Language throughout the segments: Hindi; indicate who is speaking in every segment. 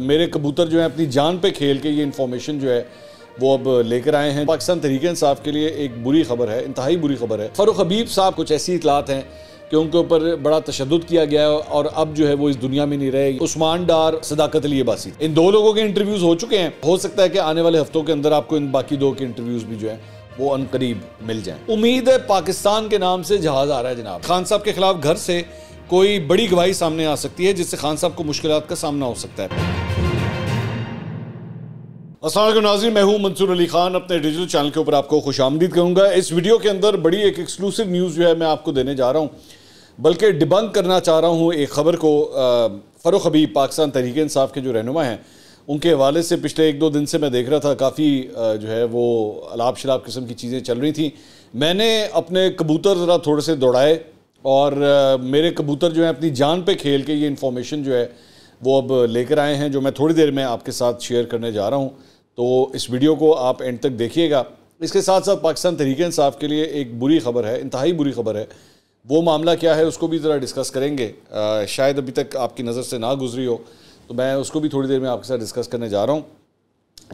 Speaker 1: मेरे कबूतर जो है अपनी जान पे खेल के ये इन्फॉर्मेशन जो है वो अब लेकर आए हैं पाकिस्तान तहरीक इंसाफ के लिए एक बुरी खबर है इंतहाई बुरी खबर है फ़ारूक हबीब साहब कुछ ऐसी इतलात हैं कि उनके ऊपर बड़ा तशद किया गया है और अब जो है वो इस दुनिया में नहीं रहे उस्मान डार सदाकत लिए बासी इन दो लोगों के इंटरव्यूज़ हो चुके हैं हो सकता है कि आने वाले हफ्तों के अंदर आपको इन बाकी दो के इंटरव्यूज़ भी जो है वो करीब मिल जाए उम्मीद है पाकिस्तान के नाम से जहाज़ आ रहा है जनाब खान साहब के खिलाफ घर से कोई बड़ी गवाही सामने आ सकती है जिससे खान साहब को मुश्किल का सामना हो सकता है असल नाजी मैं हूं मंसूर अली खान अपने डिजिटल चैनल के ऊपर आपको खुश आमदीद कहूँगा इस वीडियो के अंदर बड़ी एक एक्सक्लूसिव न्यूज़ जो है मैं आपको देने जा रहा हूँ बल्कि डिबंक करना चाह रहा हूँ एक ख़बर को फ़रुख हबीब पाकिस्तान तहरीक इसाफ के जो रहनुमा हैं उनके हवाले से पिछले एक दो दिन से मैं देख रहा था काफ़ी जो है वो अलाप शराब किस्म की चीज़ें चल रही थी मैंने अपने कबूतर ज़रा थोड़े से दौड़ाए और मेरे कबूतर जो है अपनी जान पर खेल के ये इन्फॉर्मेशन जो है वो अब लेकर आए हैं जो मैं थोड़ी देर में आपके साथ शेयर करने जा रहा हूँ तो इस वीडियो को आप एंड तक देखिएगा इसके साथ साथ पाकिस्तान तहरीक इंसाफ के लिए एक बुरी खबर है इंतहाई बुरी खबर है वो मामला क्या है उसको भी ज़रा डिस्कस करेंगे आ, शायद अभी तक आपकी नज़र से ना गुजरी हो तो मैं उसको भी थोड़ी देर में आपके साथ डिस्कस करने जा रहा हूँ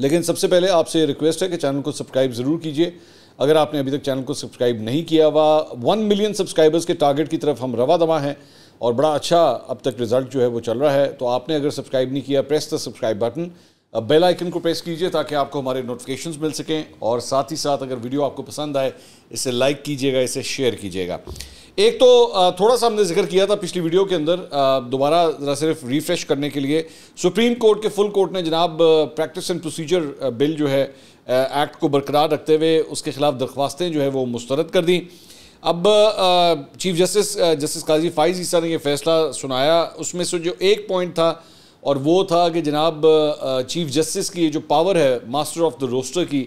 Speaker 1: लेकिन सबसे पहले आपसे रिक्वेस्ट है कि चैनल को सब्सक्राइब ज़रूर कीजिए अगर आपने अभी तक चैनल को सब्सक्राइब नहीं किया हुआ वन मिलियन सब्सक्राइबर्स के टारगेट की तरफ हम रवा दवा हैं और बड़ा अच्छा अब तक रिज़ल्ट जो है वो चल रहा है तो आपने अगर सब्सक्राइब नहीं किया press the subscribe button bell icon को प्रेस कीजिए ताकि आपको हमारे नोटिफिकेशंस मिल सकें और साथ ही साथ अगर वीडियो आपको पसंद आए इसे लाइक कीजिएगा इसे शेयर कीजिएगा एक तो थोड़ा सा हमने जिक्र किया था पिछली वीडियो के अंदर दोबारा ज़रा सिर्फ रिफ्रेश करने के लिए सुप्रीम कोर्ट के फुल कोर्ट ने जनाब प्रैक्टिस एंड प्रोसीजर बिल जो है एक्ट को बरकरार रखते हुए उसके खिलाफ दरख्वास्तें जो है वो मुस्तरद कर दी अब chief justice justice Qazi Faez Isa ने यह फैसला सुनाया उसमें से जो एक पॉइंट था और वो था कि जनाब चीफ जस्टिस की जो पावर है मास्टर ऑफ द रोस्टर की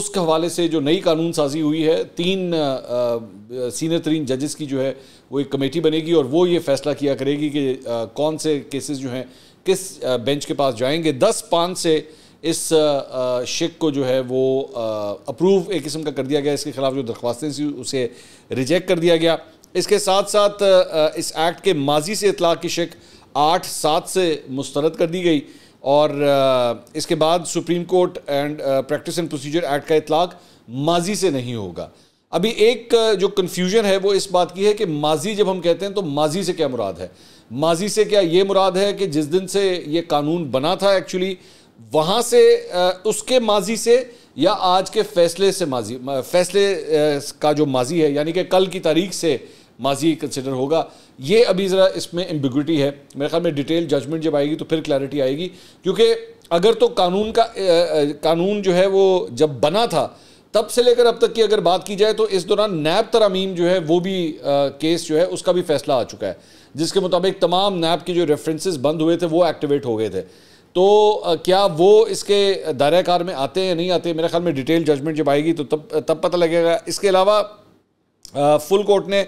Speaker 1: उसके हवाले से जो नई कानून साजी हुई है तीन सीनियर तरीन जजेस की जो है वो एक कमेटी बनेगी और वो ये फैसला किया करेगी कि आ, कौन से केसेस जो हैं किस आ, बेंच के पास जाएंगे दस पाँच से इस शिक को जो है वो अप्रूव एक किस्म का कर दिया गया इसके खिलाफ जो दरख्वास्तें थी उसे रिजेक्ट कर दिया गया इसके साथ साथ इस एक्ट के माजी से इतलाक़ की शेक आठ सात से मुस्तरद कर दी गई और इसके बाद Supreme Court and practice and procedure act का इतलाक माजी से नहीं होगा अभी एक जो कन्फ्यूजन है वो इस बात की है कि माजी जब हम कहते हैं तो माजी से क्या मुराद है माजी से क्या ये मुराद है कि जिस दिन से ये कानून बना था एक्चुअली वहाँ से उसके माजी से या आज के फैसले से माजी फैसले का जो माजी है यानी कि कल की तारीख से माजी कंसिडर होगा ये अभी ज़रा इसमें एम्बिगटी है मेरे ख्याल में डिटेल जजमेंट जब आएगी तो फिर क्लैरिटी आएगी क्योंकि अगर तो कानून का कानून जो है वो जब बना था तब से लेकर अब तक की अगर बात की जाए तो इस दौरान नैब तरामीम जो है वो भी आ, केस जो है उसका भी फैसला आ चुका है जिसके मुताबिक तमाम नैब के जो रेफरेंसेस बंद हुए थे वो एक्टिवेट हो गए थे तो आ, क्या वो इसके दायरा कार में आते हैं या नहीं आते मेरे ख्याल में डिटेल जजमेंट जब आएगी तो तब तब पता लगेगा इसके अलावा फुल कोर्ट ने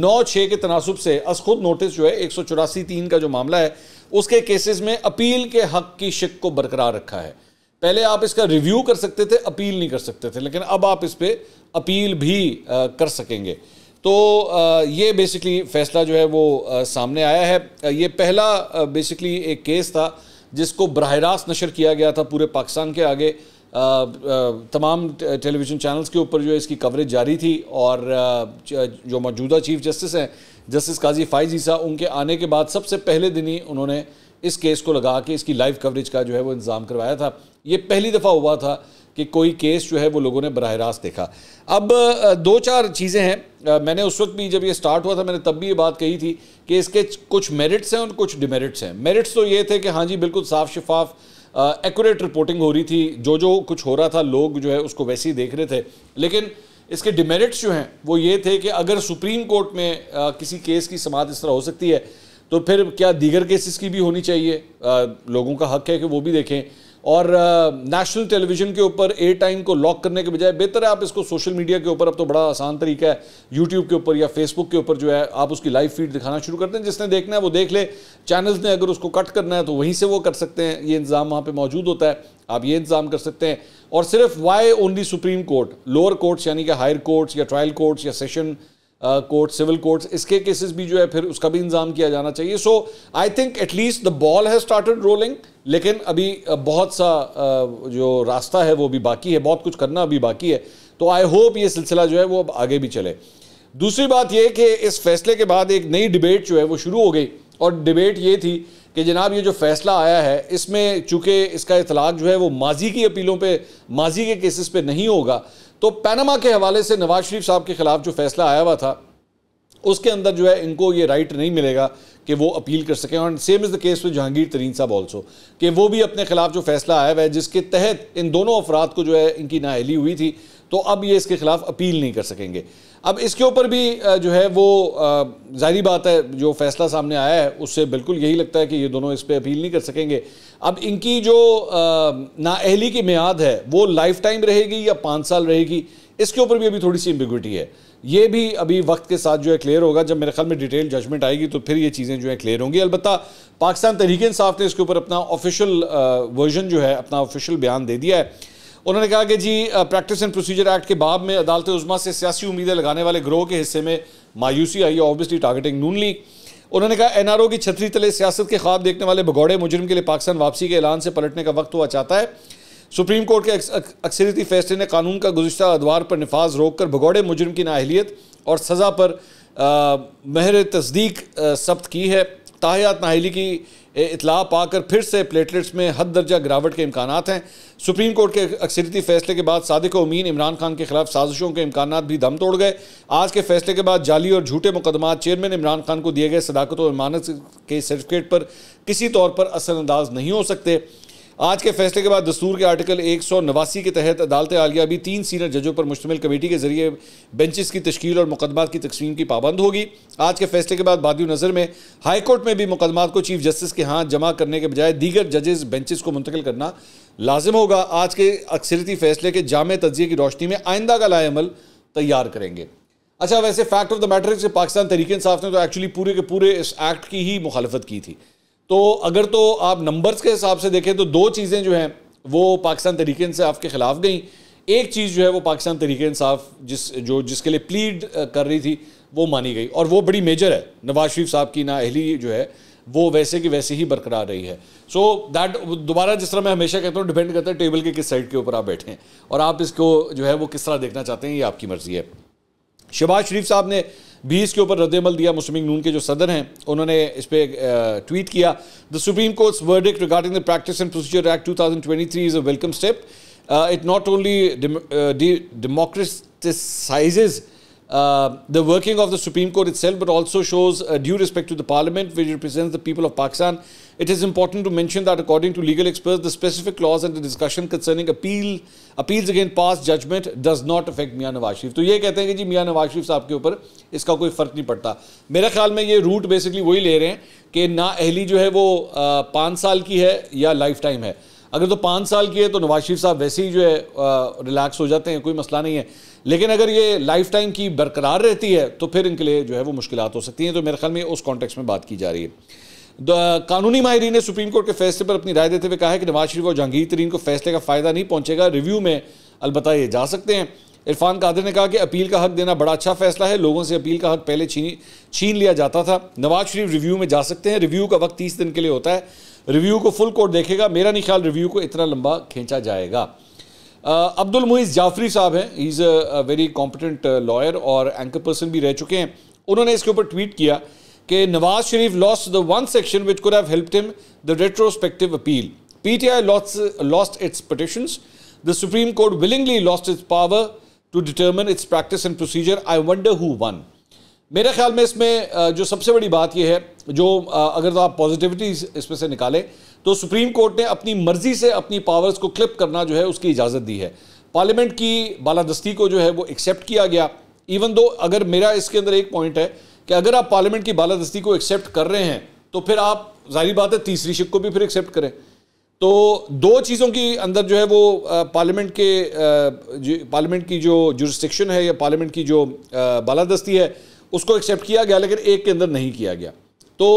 Speaker 1: नौ छः के तनासब से अस खुद नोटिस जो है एक सौ चौरासी तीन का जो मामला है उसके केसेस में अपील के हक की शिक को बरकरार रखा है पहले आप इसका रिव्यू कर सकते थे अपील नहीं कर सकते थे लेकिन अब आप इस पर अपील भी आ, कर सकेंगे तो आ, ये बेसिकली फैसला जो है वो आ, सामने आया है ये पहला बेसिकली एक केस था जिसको बरह रास्त नशर किया गया था पूरे पाकिस्तान के आगे तमाम टेलीविज़न चैनल्स के ऊपर जो है इसकी कवरेज जारी थी और जो मौजूदा चीफ जस्टिस हैं जस्टिस काजी फाइज ईसा उनके आने के बाद सबसे पहले दिन ही उन्होंने इस केस को लगा के इसकी लाइव कवरेज का जो है वो इंतज़ाम करवाया था ये पहली दफ़ा हुआ था कि कोई केस जो है वो लोगों ने बरह रास्त देखा अब दो चार चीज़ें हैं मैंने उस वक्त भी जब ये स्टार्ट हुआ था मैंने तब भी ये बात कही थी कि इसके कुछ मेरिट्स हैं और कुछ डिमेरिट्स हैं मेरिट्स तो ये थे कि हाँ जी बिल्कुल साफ शफाफ एक्यूरेट रिपोर्टिंग हो रही थी जो जो कुछ हो रहा था लोग जो है उसको वैसे ही देख रहे थे लेकिन इसके डिमेरिट्स जो हैं वो ये थे कि अगर सुप्रीम कोर्ट में आ, किसी केस की समाध इस तरह हो सकती है तो फिर क्या दीगर केसेस की भी होनी चाहिए आ, लोगों का हक है कि वो भी देखें और नेशनल टेलीविजन के ऊपर ए टाइम को लॉक करने के बजाय बेहतर है आप इसको सोशल मीडिया के ऊपर अब तो बड़ा आसान तरीका है यूट्यूब के ऊपर या फेसबुक के ऊपर जो है आप उसकी लाइव फीड दिखाना शुरू करते हैं जिसने देखना है वो देख ले चैनल्स ने अगर उसको कट करना है तो वहीं से वो कर सकते हैं ये इंतज़ाम वहाँ पर मौजूद होता है आप ये इंतजाम कर सकते हैं और सिर्फ why only Supreme Court lower courts यानी कि हायर कोर्ट्स या ट्रायल कोर्ट्स या सेशन कोर्ट सिविल कोर्ट्स इसके केसेस भी जो है फिर उसका भी इंतजाम किया जाना चाहिए so I think at least the ball has started rolling लेकिन अभी बहुत सा जो रास्ता है वो भी बाकी है बहुत कुछ करना अभी बाकी है तो आई होप ये सिलसिला जो है वो अब आगे भी चले दूसरी बात ये कि इस फैसले के बाद एक नई डिबेट जो है वो शुरू हो गई और डिबेट ये थी कि जनाब ये जो फैसला आया है इसमें चूँकि इसका इतलाक़ जो है वो माजी की अपीलों पे माजी के केसेस पे नहीं होगा तो पैनामा के हवाले से नवाज शरीफ साहब के खिलाफ जो फैसला आया हुआ था उसके अंदर जो है इनको ये राइट नहीं मिलेगा कि वो अपील कर सकें और same is the case with Jahangir Tareen साहब ऑल्सो कि वो भी अपने खिलाफ जो फैसला आया हुआ है जिसके तहत इन दोनों अफराद को जो है इनकी नाहली हुई थी तो अब ये इसके खिलाफ अपील नहीं कर सकेंगे अब इसके ऊपर भी जो है वो जाहिर बात है जो फैसला सामने आया है उससे बिल्कुल यही लगता है कि ये दोनों इस पर अपील नहीं कर सकेंगे अब इनकी जो नाअहली की मियाद है वो लाइफ टाइम रहेगी या पाँच साल रहेगी इसके ऊपर भी अभी थोड़ी सी इम्बिग्विटी है ये भी अभी वक्त के साथ जो है क्लियर होगा जब मेरे ख्याल में डिटेल जजमेंट आएगी तो फिर ये चीज़ें जो है क्लियर होंगी अलबत्त पाकिस्तान तहरीक इंसाफ ने इसके ऊपर अपना ऑफिशियल वर्जन जो है अपना ऑफिशियल बयान दे दिया है उन्होंने कहा कि जी प्रैक्टिस एंड प्रोसीजर एक्ट के बाद में अदालत उजमा से सियासी उम्मीदें लगाने वाले ग्रोह के हिस्से में मायूसी आई है ऑब्वियसली टारगेटिंग नून लीग उन्होंने कहा एन आर ओ की छतरी तले सियासत के ख्वाब देखने वाले भगौड़े मुजरम के लिए पाकिस्तान वापसी के ऐलान से पलटने का वक्त हुआ चाहता है सुप्रीम कोर्ट के अक्सरियती फैसले ने कानून का गुजशत अदवार पर नफाज रोक कर भगौड़े मुजरम की नाहलीत और सज़ा पर महर तस्दीक सब्त की है ताहयात नाहली की इतला पाकर फिर से प्लेटलेट्स में हद दर्जा गिरावट के इम्कान हैं सुप्रीम कोर्ट के अक्सरती फैसले के बाद सदक उमीन इमरान खान के खिलाफ साजिशों के इम्कान भी दम तोड़ गए आज के फैसले के बाद जाली और झूठे मुकदमा चेयरमैन इमरान खान को दिए गए सदाकत और इमानत के सर्टिफिकेट पर किसी तौर पर असरअंदाज नहीं हो सकते आज के फैसले के बाद दस्तूर के आर्टिकल एक सौ नवासी के तहत अदालत आलिया अभी तीन सीनियर जजों पर मुश्तमिल कमेटी के जरिए बेंचेस की तश्कील और मुकदमा की तकसीम की पाबंद होगी आज के फैसले के बाद बाद नज़र में हाईकोर्ट में भी मुकदमा को चीफ जस्टिस के हाथ जमा करने के बजाय दीगर जजेस बेंचेस को मुंतकिल करना लाजिम होगा आज के अक्सरती फैसले के जाम तजिए की रोशनी में आइंदा का लाएमल तैयार करेंगे अच्छा वैसे फैक्ट ऑफ द मैटर से पाकिस्तान तरीके इंसाफ ने तो एक्चुअली पूरे के पूरे इस एक्ट की ही मुखालफत की थी तो अगर तो आप नंबर्स के हिसाब से देखें तो दो चीज़ें जो हैं वो पाकिस्तान तरीके इंसाफ के ख़िलाफ़ गई एक चीज़ जो है वो पाकिस्तान तरीके इंसाफ जिस जो जिसके लिए प्लीड कर रही थी वो मानी गई और वो बड़ी मेजर है नवाज शरीफ साहब की ना अहली जो है वो वैसे की वैसे ही बरकरार रही है सो दैट दोबारा जिस तरह मैं हमेशा कहता हूँ डिपेंड करता है टेबल के किस साइड के ऊपर आप बैठे हैं और आप इसको जो है वो किस तरह देखना चाहते हैं ये आपकी मर्ज़ी है शहबाज शरीफ साहब ने बीस के ऊपर रद्दमल दिया मुस्लिम नून के जो सदर हैं उन्होंने इस पर ट्वीट किया the Supreme Court word verdict regarding the practice and procedure act two thousand twenty three is a welcome step it not only democratise the working of the Supreme Court itself but also shows due respect to the parliament which represent the people of Pakistan It is important to mention that according to legal experts, the specific clause and the discussion concerning appeal appeals against past judgment does not affect mian nawaz sharif to ye kehte hain ki ji mian nawaz sharif sahab ke upar iska koi fark nahi padta mere khayal mein ye route basically wahi le rahe hain ki na ahli jo hai wo 5 saal ki hai ya lifetime hai अगर तो पाँच साल की है तो नवाज शरीफ साहब वैसे ही जो है रिलैक्स हो जाते हैं कोई मसला नहीं है लेकिन अगर ये लाइफ टाइम की बरकरार रहती है तो फिर इनके लिए जो है वो मुश्किल हो सकती हैं तो मेरे ख्याल में उस कॉन्टेक्स्ट में बात की जा रही है कानूनी माहरी ने सुप्रीम कोर्ट के फैसले पर अपनी राय देते हुए कहा है कि नवाज शरीफ और जहांगीर तरीन को फैसले का फ़ायदा नहीं पहुंचेगा रिव्यू में अलबत् ये जा सकते हैं इरफान कादिर ने कहा कि अपील का हक देना बड़ा अच्छा फैसला है लोगों से अपील का हक पहले छीन छीन लिया जाता था नवाज शरीफ रिव्यू में जा सकते हैं रिव्यू का वक्त तीस दिन के लिए होता है रिव्यू को फुल कोर्ट देखेगा मेरा नहीं ख्याल रिव्यू को इतना लंबा खींचा जाएगा अब्दुल मुइज़ जाफरी साहब हैं he is a very competent lawyer और एंकर पर्सन भी रह चुके हैं उन्होंने इसके ऊपर ट्वीट किया कि Nawaz Sharif lost the one section which could have helped him the retrospective appeal PTI lost lost its petitions the Supreme Court willingly lost its power to determine its practice and procedure I wonder who won मेरे ख्याल में इसमें जो सबसे बड़ी बात यह है जो अगर तो आप पॉजिटिविटी इसमें से निकालें तो सुप्रीम कोर्ट ने अपनी मर्जी से अपनी पावर्स को क्लिप करना जो है उसकी इजाज़त दी है पार्लियामेंट की बालादस्ती को जो है वो एक्सेप्ट किया गया इवन दो अगर मेरा इसके अंदर एक पॉइंट है कि अगर आप पार्लियामेंट की बालादस्ती को एक्सेप्ट कर रहे हैं तो फिर आप जाहिर बात है तीसरी शिक को भी फिर एक्सेप्ट करें तो दो चीज़ों के अंदर जो है वो पार्लियामेंट के पार्लियामेंट की जो जुरिस्टिक्शन है या पार्लियामेंट की जो बालादस्ती है उसको एक्सेप्ट किया गया लेकिन एक के अंदर नहीं किया गया तो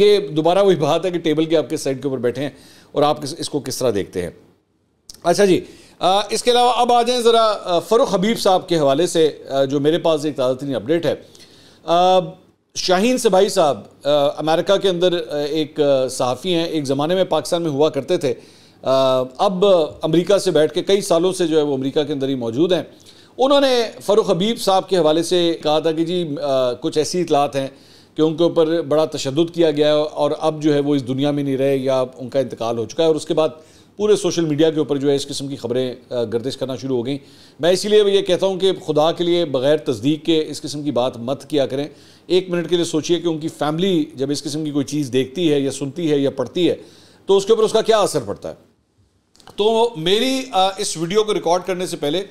Speaker 1: ये दोबारा वही बात है कि टेबल के आपके साइड के ऊपर बैठे हैं और आप इसको किस तरह देखते हैं अच्छा जी इसके अलावा अब आ जाएँ ज़रा फ़रुख हबीब साहब के हवाले से जो मेरे पास एक ताज़ा अपडेट है शाहीन भाई साहब अमेरिका के अंदर एक सहाफ़ी हैं एक ज़माने में पाकिस्तान में हुआ करते थे आ, अब अमेरिका से बैठ के कई सालों से जो है वो अमेरिका के अंदर ही मौजूद हैं उन्होंने फ़ारूक हबीब साहब के हवाले से कहा था कि जी आ, कुछ ऐसी इतलात हैं कि उनके ऊपर बड़ा तशद किया गया है और अब जो है वो इस दुनिया में नहीं रहे या उनका इंतकाल हो चुका है और उसके बाद पूरे सोशल मीडिया के ऊपर जो है इस किस्म की खबरें गर्दिश करना शुरू हो गई मैं इसीलिए ये कहता हूँ कि खुदा के लिए बगैर तस्दीक के इस किस्म की बात मत किया करें एक मिनट के लिए सोचिए कि उनकी फैमिली जब इस किस्म की कोई चीज़ देखती है या सुनती है या पढ़ती है तो उसके ऊपर उसका क्या असर पड़ता है तो मेरी इस वीडियो को रिकॉर्ड करने से पहले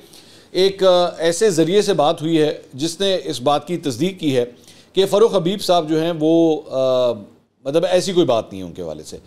Speaker 1: एक ऐसे ज़रिए से बात हुई है जिसने इस बात की तस्दीक की है कि फ़ारूक़ हबीब साहब जो हैं वो मतलब ऐसी कोई बात नहीं है उनके वाले से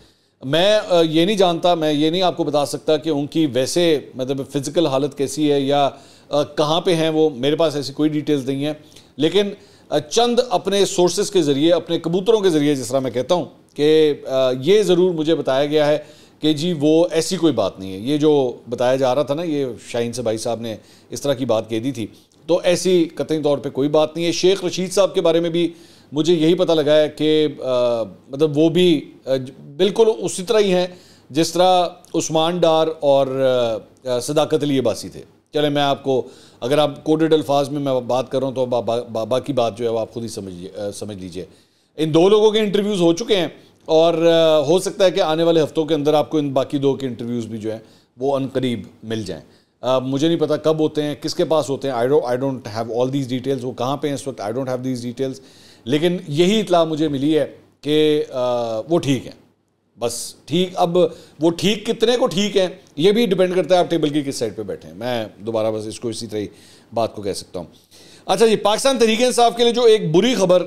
Speaker 1: मैं ये नहीं जानता मैं ये नहीं आपको बता सकता कि उनकी वैसे मतलब फ़िज़िकल हालत कैसी है या कहाँ पे हैं वो मेरे पास ऐसी कोई डिटेल्स नहीं है लेकिन चंद अपने सोर्सेज के ज़रिए अपने कबूतरों के ज़रिए जिस तरह मैं कहता हूँ कि ये ज़रूर मुझे बताया गया है कि जी वो ऐसी कोई बात नहीं है ये जो बताया जा रहा था ना ये शाहीन से भाई साहब ने इस तरह की बात कह दी थी तो ऐसी कतई तौर पर कोई बात नहीं है शेख रशीद साहब के बारे में भी मुझे यही पता लगा है कि मतलब वो भी बिल्कुल उसी तरह ही हैं जिस तरह उस्मान डार और सदाकत लिए बासी थे चले मैं आपको अगर आप कोडेड अल्फाज में मैं बात कर रहा हूँ तो बाबा बा, बा, बाकी बात जो है वो आप खुद ही समझ समझ लीजिए इन दो लोगों के इंटरव्यूज़ हो चुके हैं और हो सकता है कि आने वाले हफ्तों के अंदर आपको इन बाकी दो के इंटरव्यूज़ भी जो हैं वो अनकरीब मिल जाएँ मुझे नहीं पता कब होते हैं किसके पास होते हैं I do I don't have all these details वो कहाँ पे हैं इस वक्त I don't have these details लेकिन यही इतला मुझे मिली है कि वो ठीक है बस ठीक अब वो ठीक कितने को ठीक है ये भी डिपेंड करता है आप टेबल की किस साइड पे बैठे हैं मैं दोबारा बस इसको इसी तरह बात को कह सकता हूँ अच्छा जी पाकिस्तान तहरीक इंसाफ के लिए जो एक बुरी खबर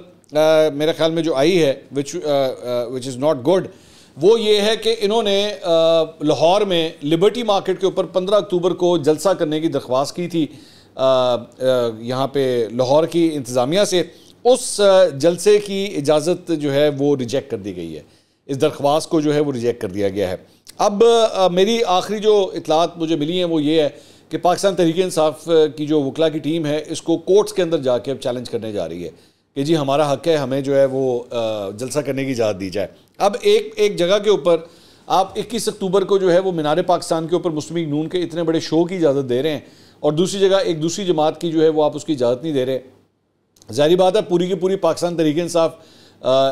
Speaker 1: मेरे ख्याल में जो आई है which which is not good वो ये है कि इन्होंने लाहौर में लिबर्टी मार्केट के ऊपर 15 अक्टूबर को जलसा करने की दरख्वास्त की थी यहाँ पे लाहौर की इंतज़ामिया से उस जलसे की इजाज़त जो है वो रिजेक्ट कर दी गई है इस दरख्वास्त को जो है वो रिजेक्ट कर दिया गया है अब मेरी आखिरी जो इतलात मुझे मिली है वो ये है कि पाकिस्तान तहरीक इंसाफ की जो वकला की टीम है इसको कोर्ट्स के अंदर जाके अब चैलेंज करने जा रही है कि जी हमारा हक है हमें जो है वो जलसा करने की इजाज़त दी जाए अब एक एक जगह के ऊपर आप 21 अक्टूबर को जो है वो मीनार पाकिस्तान के ऊपर मुस्लिम नून के इतने बड़े शो की इजाज़त दे रहे हैं और दूसरी जगह एक दूसरी जमात की जो है वो आप उसकी इजाज़त नहीं दे रहे जारी बात है पूरी की पूरी पाकिस्तान तरीके इंसाफ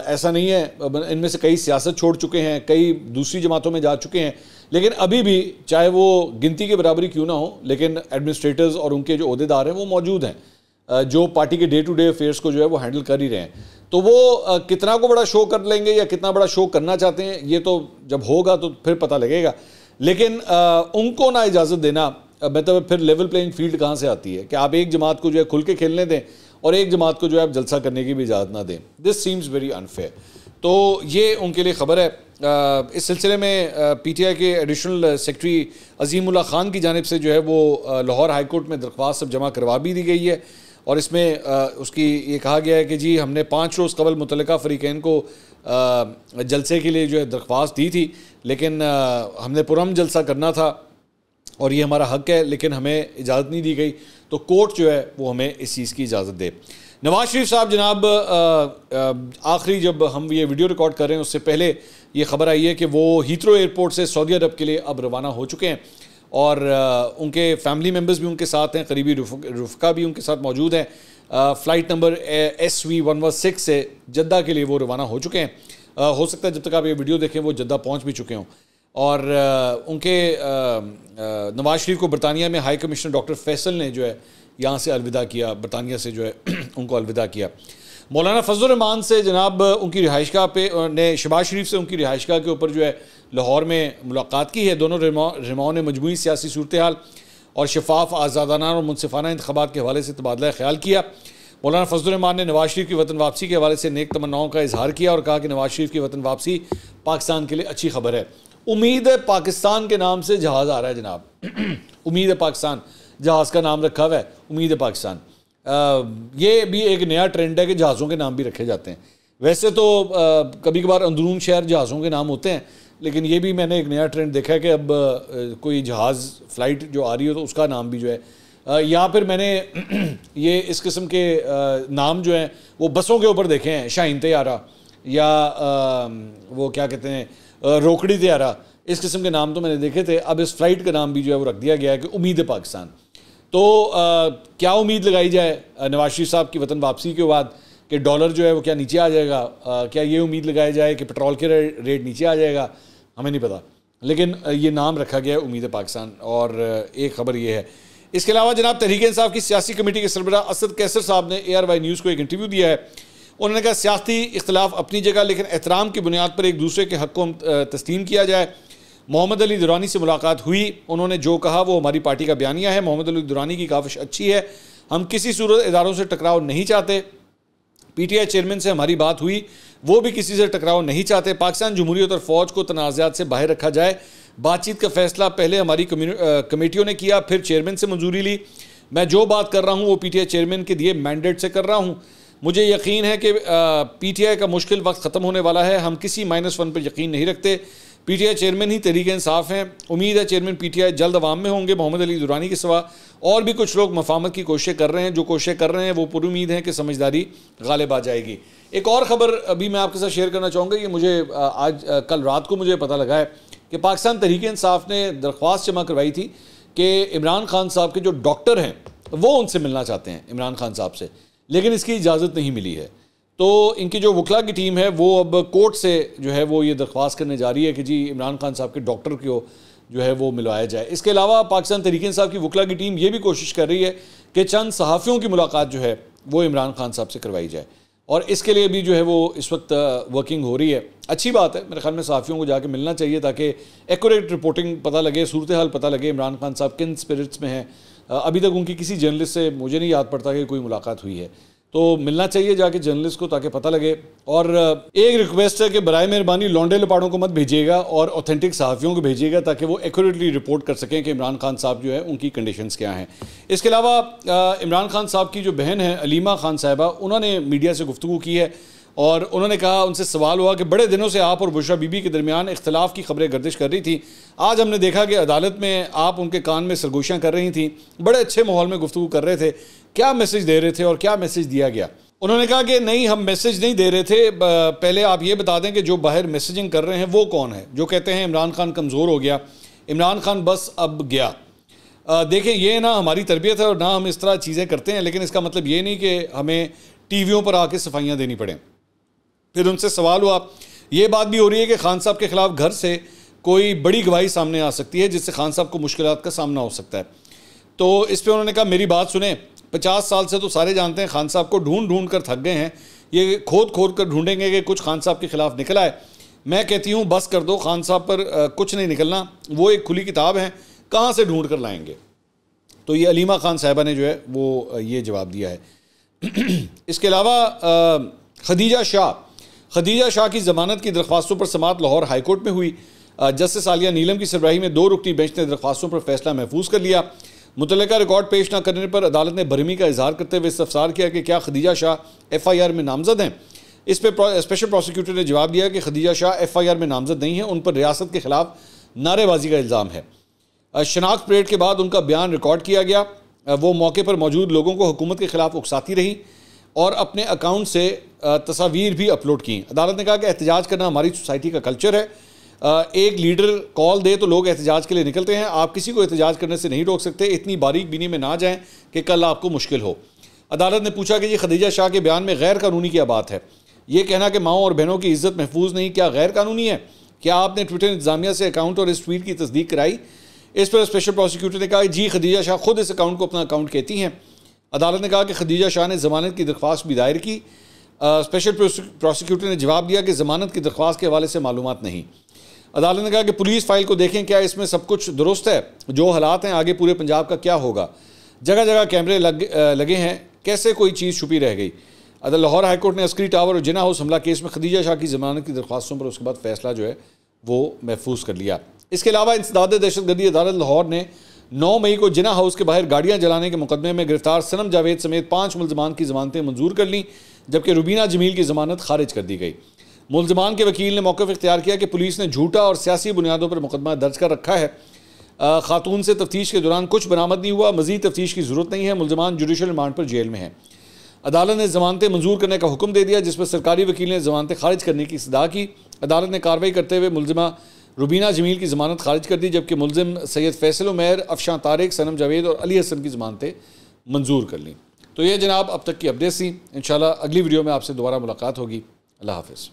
Speaker 1: ऐसा नहीं है इनमें से कई सियासत छोड़ चुके हैं कई दूसरी जमातों में जा चुके हैं लेकिन अभी भी चाहे वो गिनती के बराबरी क्यों ना हो लेकिन एडमिनिस्ट्रेटर्स और उनके जो अहदेदार हैं वो मौजूद हैं जो पार्टी के डे टू डे अफेयर्स को जो है वो हैंडल कर ही रहे हैं तो वो कितना को बड़ा शो कर लेंगे या कितना बड़ा शो करना चाहते हैं ये तो जब होगा तो फिर पता लगेगा लेकिन उनको ना इजाज़त देना मतलब फिर लेवल प्लेइंग फील्ड कहाँ से आती है कि आप एक जमात को जो है खुल के खेलने दें और एक जमात को जो है आप जलसा करने की भी इजाज़त ना दें दिस सीम्स वेरी अनफेयर तो ये उनके लिए ख़बर है आ, इस सिलसिले में पी टी आई के एडिशनल सेक्रटरी अजीमुल्ला ख़ान की जानब से जो है वो लाहौर हाईकोर्ट में दरख्वास्त सब जमा करवा भी दी गई है और इसमें आ, उसकी ये कहा गया है कि जी हमने पाँच रोज़ कबल मुतल फ़रीकैन को आ, जलसे के लिए जो है दरख्वास्त दी थी लेकिन आ, हमने पुरम जलसा करना था और ये हमारा हक है लेकिन हमें इजाज़त नहीं दी गई तो कोर्ट जो है वो हमें इस चीज़ की इजाज़त दे नवाज शरीफ साहब जनाब आखिरी जब हम ये वीडियो रिकॉर्ड कर रहे हैं उससे पहले ये खबर आई है कि वो हीथ्रो एयरपोर्ट से सऊदी अरब के लिए अब रवाना हो चुके हैं और उनके फैमिली मेम्बर्स भी उनके साथ हैं करीबी रुफका भी उनके साथ मौजूद हैं flight number S V one one six से जद्दा के लिए वो रवाना हो चुके हैं हो सकता है जब तक आप ये वीडियो देखें वो जद्दा पहुँच भी चुके हों और उनके नवाज शरीफ को बरतानिया में हाई कमिश्नर डॉक्टर फैसल ने जो है यहाँ से अलविदा किया बरतानिया से जो है उनको अलविदा किया मौलाना फजलरहमान से जनाब उनकी रिहाइशगा पे ने शबाज शरीफ से उनकी रिहाइशगा के ऊपर जो है लाहौर में मुलाकात की है दोनों रहमाओं ने मजमू सियासी सूरत हाल और शफाफ आज़ादाना और मुनफाना इंतबात के हवाले से तबादला ख्याल किया मौलाना फजलरहमान ने नवाज शरीफ की वतन वापसी के हवाले से नेक तमन्नाओं का इजहार किया और कहा कि नवाज शरीफ की वतन वापसी पाकिस्तान के लिए अच्छी खबर है उम्मीद है पाकिस्तान के नाम से जहाज़ आ रहा है जनाब उम्मीद है पाकिस्तान जहाज़ का नाम रखा हुआ है उम्मीद है पाकिस्तान आ, ये भी एक नया ट्रेंड है कि जहाज़ों के नाम भी रखे जाते हैं वैसे तो आ, कभी कभार अंदरून शहर जहाज़ों के नाम होते हैं लेकिन ये भी मैंने एक नया ट्रेंड देखा है कि अब कोई जहाज़ फ़्लाइट जो आ रही हो तो उसका नाम भी जो है या फिर मैंने ये इस किस्म के नाम जो हैं वो बसों के ऊपर देखे हैं शाहीन तैयारा या वो क्या कहते हैं रोकड़ी त्यारा इस किस्म के नाम तो मैंने देखे थे अब इस फ्लाइट का नाम भी जो है वो रख दिया गया है कि उम्मीद है पाकिस्तान तो आ, क्या उम्मीद लगाई जाए नवाज शरीफ साहब की वतन वापसी के बाद कि डॉलर जो है वो क्या नीचे आ जाएगा आ, क्या ये उम्मीद लगाई जाए कि पेट्रोल के रेट नीचे आ जाएगा हमें नहीं पता लेकिन ये नाम रखा गया है उम्मीद पाकिस्तान और एक खबर ये है इसके अलावा जनाब तहरीक साहब की सियासी कमेटी के सरबरा असद कैसर साहब ने ए आर वाई न्यूज़ को एक इंटरव्यू दिया है उन्होंने कहा सियासी इख्तलाफ अपनी जगह लेकिन एहतराम की बुनियाद पर एक दूसरे के हक़ को तस्लीम किया जाए मोहम्मद अली दुरानी से मुलाकात हुई उन्होंने जो कहा वो हमारी पार्टी का बयानिया है मोहम्मद अली दुरानी की काविश अच्छी है हम किसी सूरत इदारों से टकराव नहीं चाहते पी टी आई चेयरमैन से हमारी बात हुई वो भी किसी से टकराव नहीं चाहते पाकिस्तान जमहूरीत और फ़ौज को तनाज़ात से बाहर रखा जाए बातचीत का फैसला पहले हमारी कमेटियों ने किया फिर चेयरमैन से मंजूरी ली मैं जो बात कर रहा हूँ वो पी टी आई चेयरमैन के दिए मैंडेट से कर रहा हूँ मुझे यकीन है कि पीटीआई का मुश्किल वक्त ख़त्म होने वाला है हम किसी माइनस वन पर यकीन नहीं रखते पीटीआई चेयरमैन ही तहरीक इंसाफ हैं उम्मीद है चेयरमैन पीटीआई जल्द आवाम में होंगे मोहम्मद अली दुरानी के सिवा और भी कुछ लोग मफामत की कोशिशें कर रहे हैं जो कोशिशें कर रहे हैं वो पुरुद उम्मीद हैं कि समझदारी गालिब आ जाएगी एक और ख़बर अभी मैं आपके साथ शेयर करना चाहूँगा ये मुझे आज कल रात को मुझे पता लगा है कि पाकिस्तान तहरीक इंसाफ ने दरख्वास्त जमा करवाई थी कि इमरान खान साहब के जो डॉक्टर हैं वो उनसे मिलना चाहते हैं इमरान खान साहब से लेकिन इसकी इजाज़त नहीं मिली है तो इनकी जो वकला की टीम है वो अब कोर्ट से जो है वो ये दरख्वास्त करने जा रही है कि जी इमरान खान साहब के डॉक्टर को जो है वो मिलवाया जाए इसके अलावा पाकिस्तान तरीके साहब की वकला की टीम ये भी कोशिश कर रही है कि चंद सहाफ़ियों की मुलाकात जो है वो इमरान खान साहब से करवाई जाए और इसके लिए भी जो है वो इस वक्त वर्किंग हो रही है अच्छी बात है मेरे ख्याल में सहाफ़ियों को जाके मिलना चाहिए ताकि एक्यूरेट रिपोर्टिंग पता लगे सूरत हाल पता लगे इमरान खान साहब किन स्पिरिट्स में हैं अभी तक उनकी किसी जर्नलिस्ट से मुझे नहीं याद पड़ता कि कोई मुलाकात हुई है तो मिलना चाहिए जाके जर्नलिस्ट को ताकि पता लगे और एक रिक्वेस्ट है कि बरए मेहरबानी लॉन्डे लपाड़ों को मत भेजिएगा और ऑथेंटिक सहाफ़ियों को भेजिएगा ताकि वो एक्यूरेटली रिपोर्ट कर सकें कि इमरान खान साहब जो है उनकी कंडीशन क्या हैं इसके अलावा इमरान खान साहब की जो बहन है अलीमा खान साहबा उन्होंने मीडिया से गुफ्तु की है और उन्होंने कहा उनसे सवाल हुआ कि बड़े दिनों से आप और बुशरा बीबी के दरमियान इख्तलाफ की खबरें गर्दिश कर रही थी आज हमने देखा कि अदालत में आप उनके कान में सरगोशियाँ कर रही थी बड़े अच्छे माहौल में गुफ्तु कर रहे थे क्या मैसेज दे रहे थे और क्या मैसेज दिया गया उन्होंने कहा कि नहीं हम मैसेज नहीं दे रहे थे पहले आप ये बता दें कि जो बाहर मैसेजिंग कर रहे हैं वो कौन है जो कहते हैं इमरान खान कमज़ोर हो गया इमरान खान बस अब गया देखें ये ना हमारी तरबियत है और ना हम इस तरह चीज़ें करते हैं लेकिन इसका मतलब ये नहीं कि हमें टीवियों पर आके सफाइयाँ देनी पड़ें फिर उनसे सवाल हुआ ये बात भी हो रही है कि खान साहब के खिलाफ घर से कोई बड़ी गवाही सामने आ सकती है जिससे खान साहब को मुश्किल का सामना हो सकता है तो इस पर उन्होंने कहा मेरी बात सुने पचास साल से तो सारे जानते हैं खान साहब को ढूंढ ढूंढ कर थक गए हैं ये खोद खोद कर ढूंढेंगे कि कुछ खान साहब के खिलाफ निकला है मैं कहती हूँ बस कर दो खान साहब पर आ, कुछ नहीं निकलना वो एक खुली किताब है कहाँ से ढूंढ कर लाएंगे तो ये अलीमा खान साहबा ने जो है वो ये जवाब दिया है इसके अलावा खदीजा शाह खदीजा शाह की जमानत की दरख्वास्तों पर समात लाहौर हाईकोर्ट में हुई जस्टिस आलिया नीलम की सरबराही में दो रुकनी बेंच ने दरख्वास्तों पर फैसला महफूज कर लिया मुतल रिकॉर्ड पेश न करने पर अदालत ने बरमी का इजहार करते हुए इस्तफसार किया कि क्या Khadija Shah F I R में नामजद हैं इस पर स्पेशल प्रोसिक्यूटर ने जवाब दिया कि Khadija Shah F I R में नामजद नहीं है उन पर रियासत के खिलाफ नारेबाजी का इल्ज़ाम है शनाख्त परेड के बाद उनका बयान रिकॉर्ड किया गया वो मौके पर मौजूद लोगों को हुकूमत के खिलाफ उकसाती रहीं और अपने अकाउंट से तस्वीर भी अपलोड की अदालत ने कहा कि एहतजाज करना हमारी सोसाइटी का कल्चर है एक लीडर कॉल दे तो लोग एहतजाज के लिए निकलते हैं आप किसी को एहतजाज करने से नहीं रोक सकते इतनी बारीक बीनी में ना जाएं कि कल आपको मुश्किल हो अदालत ने पूछा कि ये खदीजा शाह के बयान में गैर कानूनी क्या बात है ये कहना कि माओ और बहनों की इज्जत महफूज नहीं क्या गैर कानूनी है क्या आपने ट्विटर इंतजामिया से अकाउंट और इस ट्वीट की तस्दीक कराई इस पर स्पेशल प्रोसिक्यूटर ने कहा जी खदीजा शाह खुद इस अकाउंट को अपना अकाउंट कहती हैं अदालत ने कहा कि खदीजा शाह ने जमानत की दरख्वास्त भी दायर की स्पेशल प्रोसिक्यूटर ने जवाब दिया कि जमानत की दरख्वास्त के हवाले से मालूम नहीं अदालत ने कहा कि पुलिस फाइल को देखें क्या इसमें सब कुछ दुरुस्त है जो हालात हैं आगे पूरे पंजाब का क्या होगा जगह जगह कैमरे लग लगे हैं कैसे कोई चीज़ छुपी रह गई अदर लाहौर हाईकोर्ट ने अस्करी टावर और जिना हाउस हमला केस में खदीजा शाह की जमानत की दरख्वास्तों पर उसके बाद फैसला जो है वो महफूज कर लिया इसके अलावा इंसदाद दहशत गर्दी अदालत लाहौर ने 9 मई को जिना हाउस के बाहर गाड़ियां जलाने के मुकदमे में गिरफ्तार सनम जावेद समेत पांच मुलजमान की जमानतें मंजूर कर लीं जबकि रुबीना जमील की जमानत खारिज कर दी गई मुलजमान के वकील ने मौकफ इख्तियार किया कि पुलिस ने झूठा और सियासी बुनियादों पर मुकदमा दर्ज कर रखा है खातून से तफ्तीश के दौरान कुछ बरामद नहीं हुआ मजीद तफ्तीश की ज़रूरत नहीं है मुलजमान जुडिशल रिमांड पर जेल में है अदालत ने जमानतें मंजूर करने का हुक्म दे दिया जिस पर सरकारी वकील ने जमानतें खारिज करने की सदा की अदालत ने कार्रवाई करते हुए मुलजमा रुबीना जमील की जमानत खारिज कर दी जबकि मुलम सैयद फैसल उमैर अफशां तारिक सनम जावेद और अली हसन की जमानतें मंजूर कर लीं तो यह जनाब अब तक की अपडेट्स थी इन अगली वीडियो में आपसे दोबारा मुलाकात होगी अल्लाह हाफिज़